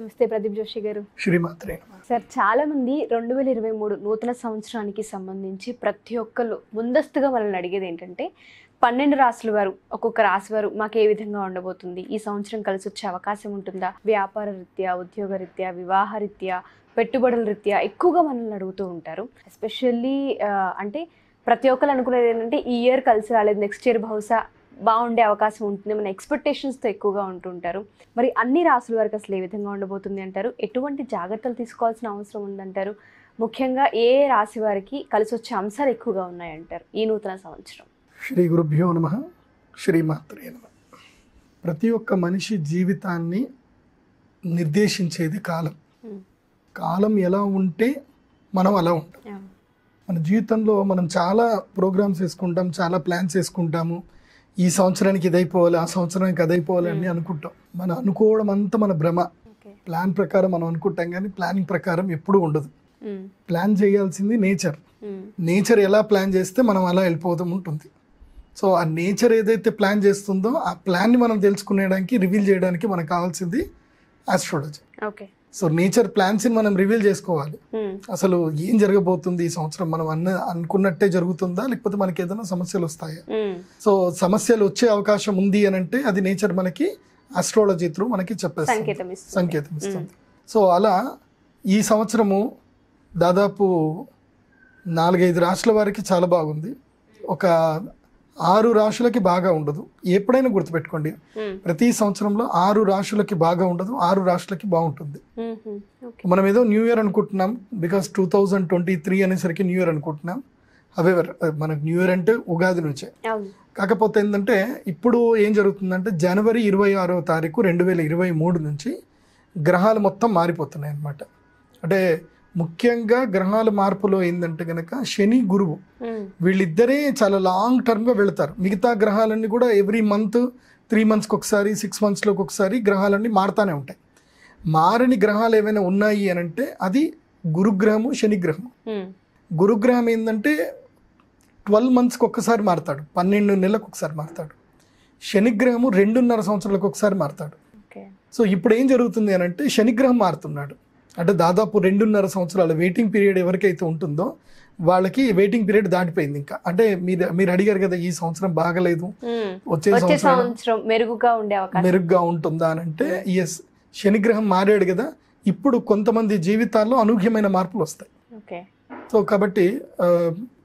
నమస్తే ప్రదీప్ జోషి గారు శ్రీమాత్రే సార్ చాలా మంది రెండు వేల ఇరవై మూడు నూతన సంవత్సరానికి సంబంధించి ప్రతి ఒక్కరు ముందస్తుగా మనల్ని అడిగేది ఏంటంటే పన్నెండు రాసుల వారు ఒక్కొక్క రాశి వారు మాకు ఏ విధంగా ఉండబోతుంది ఈ సంవత్సరం కలిసి వచ్చే అవకాశం ఉంటుందా వ్యాపార రీత్యా ఉద్యోగ రీత్యా వివాహ రీత్యా పెట్టుబడుల రీత్యా ఎక్కువగా మనల్ని అడుగుతూ ఉంటారు ఎస్పెషల్లీ అంటే ప్రతి ఒక్కరు అనుకునేది ఏంటంటే ఈ ఇయర్ కలిసి రాలేదు నెక్స్ట్ ఇయర్ బహుశా బాగుండే అవకాశం ఉంటుంది మన ఎక్స్పెక్టేషన్స్తో ఎక్కువగా ఉంటుంటారు మరి అన్ని రాసుల వరకు అసలు ఏ విధంగా ఉండబోతుంది అంటారు ఎటువంటి జాగ్రత్తలు తీసుకోవాల్సిన అవసరం ఉందంటారు ముఖ్యంగా ఏ రాశి వారికి కలిసి వచ్చే అంశాలు ఎక్కువగా ఉన్నాయంటారు ఈ నూతన సంవత్సరం శ్రీ గురుభ్యో నమ మాత్రే నమ ప్రతి ఒక్క మనిషి జీవితాన్ని నిర్దేశించేది కాలం కాలం ఎలా ఉంటే మనం అలా ఉంటాం మన జీవితంలో మనం చాలా ప్రోగ్రామ్స్ వేసుకుంటాం చాలా ప్లాన్స్ వేసుకుంటాము ఈ సంవత్సరానికి ఇదైపోవాలి ఆ సంవత్సరానికి అదైపోవాలి అని hmm. అనుకుంటాం మనం అనుకోవడం అంతా మన భ్రమ ప్లాన్ ప్రకారం మనం అనుకుంటాం కానీ ప్లానింగ్ ప్రకారం ఎప్పుడు ఉండదు ప్లాన్ hmm. చేయాల్సింది నేచర్ నేచర్ hmm. ఎలా ప్లాన్ చేస్తే మనం అలా వెళ్ళిపోతూ ఉంటుంది సో ఆ నేచర్ ఏదైతే ప్లాన్ చేస్తుందో ఆ ప్లాన్ని మనం తెలుసుకునేడానికి రివీల్ చేయడానికి మనకు కావాల్సింది ఆస్ట్రాలజీ సో నేచర్ ప్లాన్స్ ని మనం రివీల్ చేసుకోవాలి hmm. అసలు ఏం జరగబోతుంది ఈ సంవత్సరం మనం అన్న అనుకున్నట్టే జరుగుతుందా లేకపోతే మనకి ఏదైనా సమస్యలు వస్తాయా hmm. సో సమస్యలు వచ్చే అవకాశం ఉంది అని అంటే అది నేచర్ మనకి అస్ట్రాలజీ త్రూ మనకి చెప్పేస్తుంది సంకేతం hmm. ఇస్తుంది సో అలా ఈ సంవత్సరము దాదాపు నాలుగైదు రాష్ట్రాల వారికి చాలా బాగుంది ఒక ఆరు రాశులకి బాగా ఉండదు ఎప్పుడైనా గుర్తుపెట్టుకోండి ప్రతి సంవత్సరంలో ఆరు రాశులకి బాగా ఉండదు ఆరు రాశులకి బాగుంటుంది మనం ఏదో న్యూ ఇయర్ అనుకుంటున్నాం because two thousand twenty three అనేసరికి న్యూ ఇయర్ అనుకుంటున్నాం అవేవర్ మనకు న్యూ ఇయర్ అంటే ఉగాది నుంచే కాకపోతే ఏంటంటే ఇప్పుడు ఏం జరుగుతుందంటే జనవరి ఇరవై ఆరో తారీఖు రెండు వేల ఇరవై మూడు నుంచి గ్రహాలు మొత్తం మారిపోతున్నాయి అన్నమాట అంటే ముఖ్యంగా గ్రహాల మార్పులో ఏంటంటే కనుక శని గురువు వీళ్ళిద్దరే చాలా లాంగ్ టర్మ్గా వెళతారు మిగతా గ్రహాలన్నీ కూడా ఎవ్రీ మంత్ త్రీ మంత్స్కి ఒకసారి సిక్స్ మంత్స్లోకి ఒకసారి గ్రహాలన్నీ మారుతానే ఉంటాయి మారని గ్రహాలు ఏవైనా ఉన్నాయి అని అంటే అది గురుగ్రహము శనిగ్రహము గురుగ్రహం ఏంటంటే ట్వెల్వ్ మంత్స్కి ఒక్కసారి మారుతాడు పన్నెండు నెలలకు ఒకసారి మారుతాడు శనిగ్రహము రెండున్నర సంవత్సరాలకు ఒకసారి మారుతాడు సో ఇప్పుడు ఏం జరుగుతుంది అని అంటే శనిగ్రహం మారుతున్నాడు అంటే దాదాపు రెండున్నర సంవత్సరాలు వెయిటింగ్ పీరియడ్ ఎవరికైతే ఉంటుందో వాళ్ళకి వెయిటింగ్ పీరియడ్ దాటిపోయింది ఇంకా అంటే మీరు మీరు అడిగారు కదా ఈ సంవత్సరం బాగలేదు వచ్చే సంవత్సరం మెరుగుగా ఉండే మెరుగ్గా ఉంటుందా అని అంటే ఎస్ శనిగ్రహం మారాడు కదా ఇప్పుడు కొంతమంది జీవితాల్లో అనూహ్యమైన మార్పులు వస్తాయి సో కాబట్టి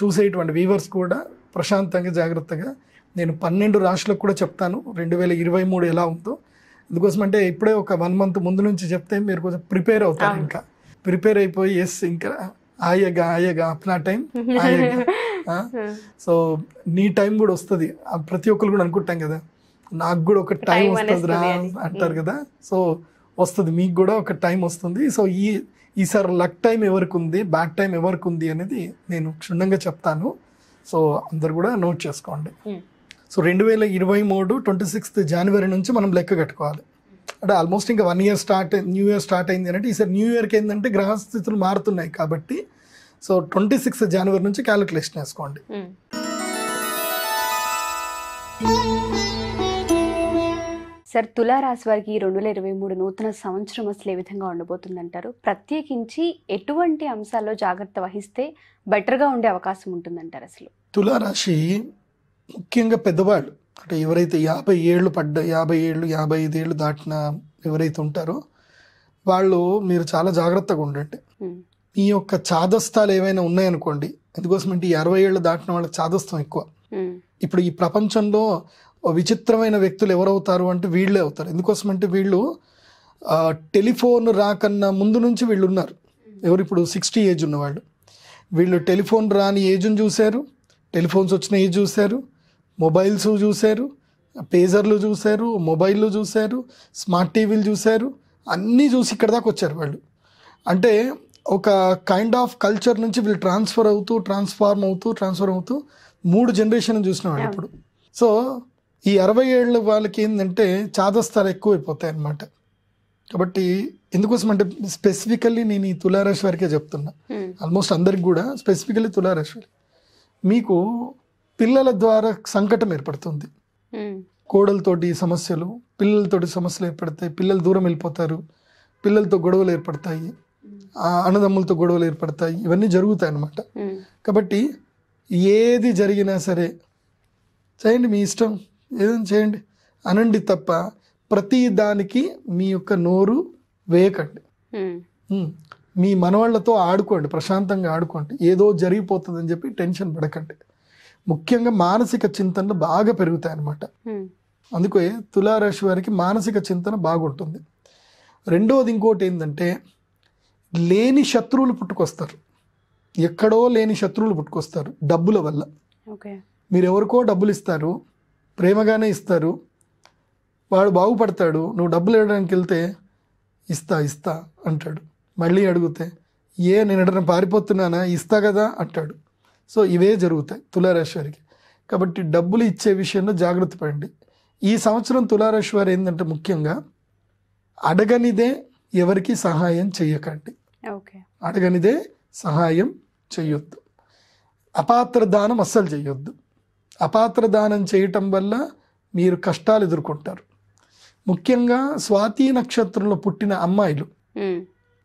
చూసేటువంటి వీవర్స్ కూడా ప్రశాంతంగా జాగ్రత్తగా నేను పన్నెండు రాష్ట్రాలకు కూడా చెప్తాను రెండు వేల ఇరవై మూడు ఎలా ఉందో అందుకోసం అంటే ఇప్పుడే ఒక వన్ మంత్ ముందు నుంచి చెప్తే మీరు కొంచెం ప్రిపేర్ అవుతారు ఇంకా ప్రిపేర్ అయిపోయి ఎస్ ఇంకా ఆయగా ఆయగా అప్నా టైం ఆయగా సో నీ టైం కూడా వస్తుంది ప్రతి ఒక్కరు కూడా అనుకుంటాం కదా నాకు కూడా ఒక టైం వస్తుందిరా అంటారు కదా సో వస్తుంది మీకు కూడా ఒక టైం వస్తుంది సో ఈ ఈసారి లక్ టైం ఎవరికి ఉంది బ్యాడ్ టైం ఎవరికి ఉంది అనేది నేను క్షుణ్ణంగా చెప్తాను సో అందరు కూడా నోట్ చేసుకోండి సో రెండు వేల ఇరవై మూడు ట్వంటీ సిక్స్త్ జనవరి నుంచి మనం లెక్క కట్టుకోవాలి అంటే ఆల్మోస్ట్ ఇంకా one year start new year start అయింది అంటే ఈసారి న్యూ ఇయర్కి ఏంటంటే గ్రహస్థితులు మారుతున్నాయి కాబట్టి సో ట్వంటీ సిక్స్త్ జనవరి నుంచి క్యాలిక్యులేషన్ వేసుకోండి hmm. సార్ తులారాశి వారికి రెండు వేల ఇరవై మూడు నూతన సంవత్సరం అసలు ఏ విధంగా ఉండబోతుందంటారు ప్రత్యేకించి ఎటువంటి అంశాల్లో జాగ్రత్త వహిస్తే బెటర్గా ఉండే అవకాశం ఉంటుందంటారు అసలు తులారాశి ముఖ్యంగా పెద్దవాళ్ళు అంటే ఎవరైతే యాభై ఏళ్ళు పడ్డ యాభై ఏళ్ళు యాభై ఐదేళ్ళు దాటిన ఎవరైతే ఉంటారో వాళ్ళు మీరు చాలా జాగ్రత్తగా ఉండండి మీ యొక్క చాదస్తాలు ఏవైనా ఉన్నాయనుకోండి ఎందుకోసం అంటే అరవై ఏళ్ళు దాటిన వాళ్ళకి చాదస్తం ఎక్కువ ఇప్పుడు ఈ ప్రపంచంలో విచిత్రమైన వ్యక్తులు ఎవరవుతారు అంటే వీళ్ళే అవుతారు ఎందుకోసం అంటే వీళ్ళు టెలిఫోన్ రాకన్నా ముందు నుంచి వీళ్ళు ఉన్నారు ఎవరు ఇప్పుడు సిక్స్టీ ఏజ్ ఉన్నవాళ్ళు వీళ్ళు టెలిఫోన్ రాని ఏజ్ని చూశారు టెలిఫోన్స్ వచ్చిన ఏజ్ చూశారు మొబైల్స్ చూశారు పేజర్లు చూశారు మొబైల్లు చూశారు స్మార్ట్ టీవీలు చూశారు అన్నీ చూసి ఇక్కడ దాకా వచ్చారు వాళ్ళు అంటే ఒక కైండ్ ఆఫ్ కల్చర్ నుంచి వీళ్ళు ట్రాన్స్ఫర్ అవుతూ ట్రాన్స్ఫార్మ్ అవుతూ ట్రాన్స్ఫర్ అవుతూ మూడు జనరేషన్ చూసిన వాళ్ళు ఇప్పుడు సో ఈ అరవై ఏళ్ళ వాళ్ళకి ఏంటంటే చాదస్తాలు ఎక్కువైపోతాయి అన్నమాట కాబట్టి ఎందుకోసం అంటే స్పెసిఫికల్లీ నేను ఈ తులారాశి వారికే చెప్తున్నా ఆల్మోస్ట్ hmm. అందరికి కూడా స్పెసిఫికల్లీ తులారాశి మీకు పిల్లల ద్వారా సంకటం ఏర్పడుతుంది కోడలతోటి సమస్యలు పిల్లలతోటి సమస్యలు ఏర్పడతాయి పిల్లలు దూరం వెళ్ళిపోతారు పిల్లలతో గొడవలు ఏర్పడతాయి అన్నదమ్ములతో గొడవలు ఏర్పడతాయి ఇవన్నీ జరుగుతాయి అన్నమాట కాబట్టి ఏది జరిగినా సరే చేయండి మీ ఇష్టం ఏదైనా చేయండి అనండి తప్ప ప్రతి దానికి మీ యొక్క నోరు వేయకండి మీ మనవాళ్లతో ఆడుకోండి ప్రశాంతంగా ఆడుకోండి ఏదో జరిగిపోతుందని చెప్పి టెన్షన్ పడకండి ముఖ్యంగా మానసిక చింతనలు బాగా పెరుగుతాయి అన్నమాట అందుకే తులారాశి వారికి మానసిక చింతన బాగుంటుంది రెండవది ఇంకోటి ఏంటంటే లేని శత్రువులు పుట్టుకొస్తారు ఎక్కడో లేని శత్రువులు పుట్టుకొస్తారు డబ్బుల వల్ల మీరు ఎవరికో డబ్బులు ఇస్తారు ప్రేమగానే ఇస్తారు వాడు బాగుపడతాడు నువ్వు డబ్బులు ఇవ్వడానికి వెళ్తే ఇస్తా ఇస్తా అంటాడు మళ్ళీ అడిగితే ఏ నేను ఎడన పారిపోతున్నానా ఇస్తా కదా అంటాడు సో ఇవే జరుగుతాయి తులారాశి వారికి కాబట్టి డబ్బులు ఇచ్చే విషయంలో జాగ్రత్త పడండి ఈ సంవత్సరం తులారాశి వారు ఏంటంటే ముఖ్యంగా అడగనిదే ఎవరికి సహాయం చేయకండి అడగనిదే సహాయం చేయొద్దు అపాత్ర దానం అస్సలు చేయొద్దు అపాత్ర దానం చేయటం వల్ల మీరు కష్టాలు ఎదుర్కొంటారు ముఖ్యంగా స్వాతి నక్షత్రంలో పుట్టిన అమ్మాయిలు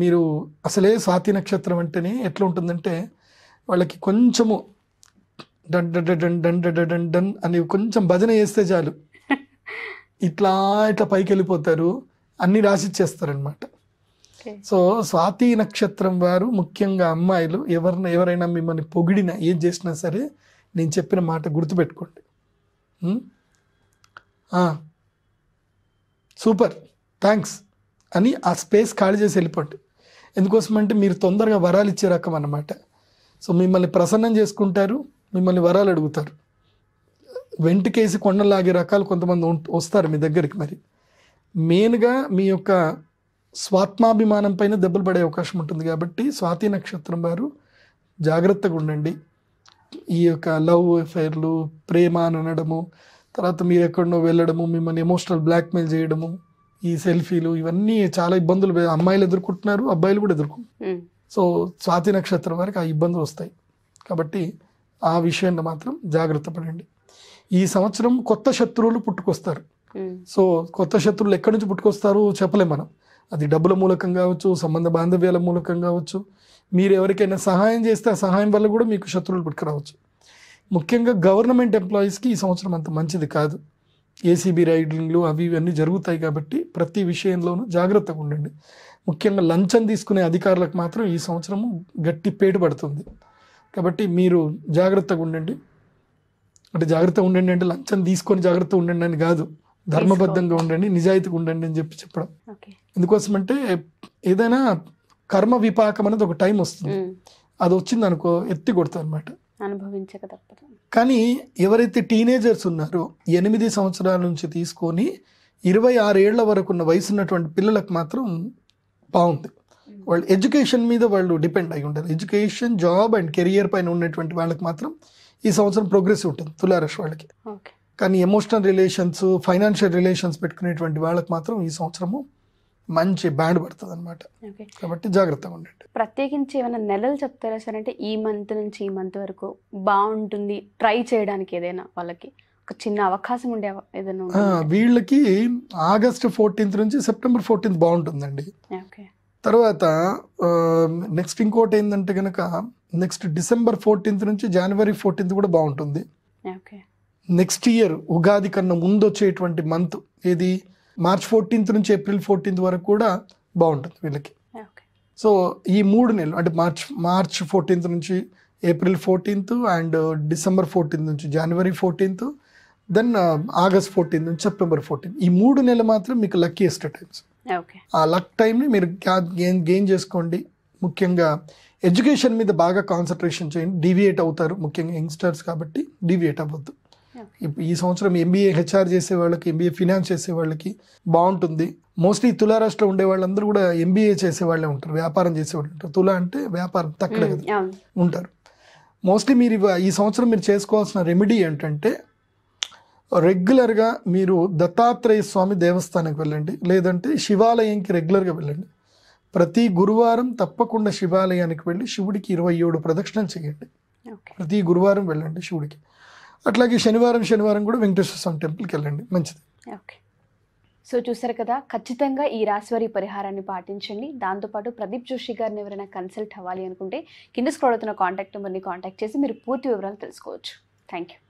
మీరు అసలే స్వాతి నక్షత్రం అంటేనే ఎట్లా ఉంటుందంటే వాళ్ళకి కొంచెము డన్ డన్ డన్ డన్ డన్ డన్ డన్ అని కొంచెం భజన వేస్తే చాలు ఇట్లా ఇట్లా పైకి వెళ్ళిపోతారు అన్ని రాసిచ్చేస్తారనమాట సో స్వాతి నక్షత్రం వారు ముఖ్యంగా అమ్మాయిలు ఎవరిన ఎవరైనా మిమ్మల్ని పొగిడినా ఏం చేసినా సరే నేను చెప్పిన మాట గుర్తుపెట్టుకోండి సూపర్ థ్యాంక్స్ అని ఆ స్పేస్ ఖాళీ చేసి వెళ్ళిపోండి ఎందుకోసమంటే మీరు తొందరగా వరాలు ఇచ్చే రకం అన్నమాట సో మిమ్మల్ని ప్రసన్నం చేసుకుంటారు మిమ్మల్ని వరాలు అడుగుతారు వెంటకేసి కొండలాగే రకాలు కొంతమంది వస్తారు మీ దగ్గరికి మరి మెయిన్గా మీ యొక్క స్వాత్మాభిమానం పైన దెబ్బలు పడే అవకాశం ఉంటుంది కాబట్టి స్వాతి నక్షత్రం వారు జాగ్రత్తగా ఉండండి ఈ యొక్క లవ్ అఫైర్లు ప్రేమ అని అనడము తర్వాత మీరు ఎక్కడనో వెళ్ళడము మిమ్మల్ని ఎమోషనల్ బ్లాక్మెయిల్ చేయడము ఈ సెల్ఫీలు ఇవన్నీ చాలా ఇబ్బందులు అమ్మాయిలు ఎదుర్కొంటున్నారు అబ్బాయిలు కూడా ఎదుర్కొంటున్నారు సో స్వాతి నక్షత్రం వారికి ఆ ఇబ్బందులు వస్తాయి కాబట్టి ఆ విషయాన్ని మాత్రం జాగ్రత్త పడండి ఈ సంవత్సరం కొత్త శత్రువులు పుట్టుకొస్తారు hmm. సో కొత్త శత్రువులు ఎక్కడి నుంచి పుట్టుకొస్తారు చెప్పలేం మనం అది డబ్బుల మూలకం కావచ్చు సంబంధ బాంధవ్యాల మూలకం కావచ్చు మీరు ఎవరికైనా సహాయం చేస్తే ఆ సహాయం వల్ల కూడా మీకు శత్రువులు పుట్టుకురావచ్చు ముఖ్యంగా గవర్నమెంట్ ఎంప్లాయీస్కి ఈ సంవత్సరం అంత మంచిది కాదు ఏసీబీ రైడింగ్లు అవి ఇవన్నీ జరుగుతాయి కాబట్టి ప్రతి విషయంలోనూ జాగ్రత్తగా ఉండండి ముఖ్యంగా లంచం తీసుకునే అధికారులకు మాత్రం ఈ సంవత్సరం గట్టి పేటు పడుతుంది కాబట్టి మీరు జాగ్రత్తగా ఉండండి అంటే జాగ్రత్తగా ఉండండి అంటే లంచం తీసుకొని జాగ్రత్త ఉండండి అని కాదు ధర్మబద్ధంగా ఉండండి నిజాయితీగా ఉండండి అని చెప్పి చెప్పడం ఎందుకోసం అంటే ఏదైనా కర్మ విపాకం అనేది ఒక టైం వస్తుంది అది వచ్చింది అనుకో ఎత్తి కొడతా అనమాట అనుభవించక తప్పదు కానీ ఎవరైతే టీనేజర్స్ ఉన్నారో ఎనిమిది సంవత్సరాల నుంచి తీసుకొని ఇరవై ఆరేళ్ల వరకు ఉన్న వయసు ఉన్నటువంటి పిల్లలకు మాత్రం బాగుంది వాళ్ళు ఎడ్యుకేషన్ మీద వాళ్ళు డిపెండ్ అయి ఉంటారు ఎడ్యుకేషన్ జాబ్ అండ్ కెరియర్ పైన ఉన్నటువంటి వాళ్ళకి మాత్రం ఈ సంవత్సరం ప్రోగ్రెస్ ఉంటుంది తులారష్ వాళ్ళకి కానీ ఎమోషనల్ రిలేషన్స్ ఫైనాన్షియల్ రిలేషన్స్ పెట్టుకునేటువంటి వాళ్ళకి మాత్రం ఈ సంవత్సరము మంచి బ్యాండ్ పడుతుంది అనమాట కాబట్టి జాగ్రత్తగా ఉండండి ప్రత్యేకించి ఏమైనా నెలలు చెప్తారా సార్ అంటే ఈ మంత్ నుంచి ఈ మంత్ వరకు బాగుంటుంది ట్రై చేయడానికి ఏదైనా వాళ్ళకి ఒక చిన్న అవకాశం ఉండే ఏదైనా వీళ్ళకి ఆగస్ట్ ఫోర్టీన్త్ నుంచి సెప్టెంబర్ ఫోర్టీన్త్ బాగుంటుందండి తర్వాత నెక్స్ట్ ఇంకోటి ఏంటంటే కనుక నెక్స్ట్ డిసెంబర్ ఫోర్టీన్త్ నుంచి జనవరి ఫోర్టీన్త్ కూడా బాగుంటుంది నెక్స్ట్ ఇయర్ ఉగాది కన్నా ముందు వచ్చేటువంటి మంత్ ఏది మార్చ్ ఫోర్టీన్త్ నుంచి ఏప్రిల్ ఫోర్టీన్త్ వరకు కూడా బాగుంటుంది వీళ్ళకి సో ఈ మూడు నెలలు అంటే మార్చ్ మార్చ్ ఫోర్టీన్త్ నుంచి April fourteenth and December fourteenth నుంచి జనవరి ఫోర్టీన్త్ దెన్ ఆగస్ట్ ఫోర్టీన్త్ నుంచి సెప్టెంబర్ ఫోర్టీన్త్ ఈ మూడు నెలలు మాత్రం మీకు లక్కీయెస్ట్ టైమ్స్ ఆ లక్ టైంని మీరు గెయిన్ గెయిన్ చేసుకోండి ముఖ్యంగా ఎడ్యుకేషన్ మీద బాగా కాన్సన్ట్రేషన్ చేయండి డివియేట్ అవుతారు ముఖ్యంగా యంగ్స్టర్స్ కాబట్టి డివియేట్ అవ్వద్దు ఈ సంవత్సరం ఎంబీఏ హెచ్ఆర్ చేసే వాళ్ళకి ఎంబీఏ ఫినాన్స్ చేసే వాళ్ళకి బాగుంటుంది మోస్ట్లీ తులా రాష్ట్రంలో ఉండే వాళ్ళందరూ కూడా ఎంబీఏ చేసే వాళ్ళే ఉంటారు వ్యాపారం చేసేవాళ్ళు ఉంటారు తులా అంటే వ్యాపారం తక్కువ ఉంటారు మోస్ట్లీ మీరు ఈ సంవత్సరం మీరు చేసుకోవాల్సిన రెమెడీ ఏంటంటే రెగ్యులర్గా మీరు దత్తాత్రేయ స్వామి దేవస్థానానికి వెళ్ళండి లేదంటే శివాలయంకి రెగ్యులర్గా వెళ్ళండి ప్రతి గురువారం తప్పకుండా శివాలయానికి వెళ్ళి శివుడికి ఇరవై ఏడు ప్రదక్షిణలు చేయండి ప్రతి గురువారం వెళ్ళండి శివుడికి అట్లాగే శనివారం శనివారం కూడా వెంకటేశ్వర స్వామి టెంపుల్కి వెళ్ళండి మంచిది ఓకే సో చూసారు కదా ఖచ్చితంగా ఈ రాశివారి పరిహారాన్ని పాటించండి దాంతోపాటు ప్రదీప్ జోషి గారిని ఎవరైనా కన్సల్ట్ అవ్వాలి అనుకుంటే కింద స్క్రోల్ అవుతున్న కాంటాక్ట్ నెంబర్ని కాంటాక్ట్ చేసి మీరు పూర్తి వివరాలు తెలుసుకోవచ్చు థ్యాంక్ యూ